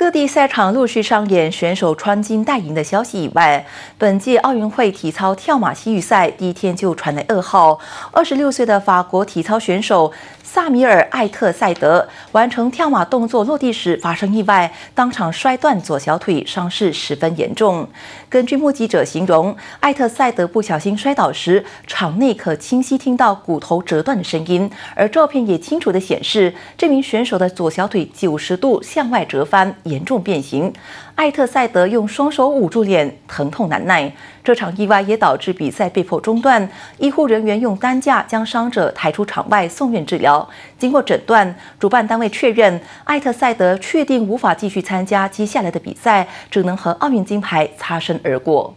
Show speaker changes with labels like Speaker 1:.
Speaker 1: 各地赛场陆续上演选手穿金戴银的消息以外，本届奥运会体操跳马西预赛第一天就传来噩耗。二十六岁的法国体操选手萨米尔·艾特赛德完成跳马动作落地时发生意外，当场摔断左小腿，伤势十分严重。根据目击者形容，艾特赛德不小心摔倒时，场内可清晰听到骨头折断的声音，而照片也清楚的显示这名选手的左小腿九十度向外折翻。严重变形，艾特赛德用双手捂住脸，疼痛难耐。这场意外也导致比赛被迫中断。医护人员用担架将伤者抬出场外送院治疗。经过诊断，主办单位确认艾特赛德确定无法继续参加接下来的比赛，只能和奥运金牌擦身而过。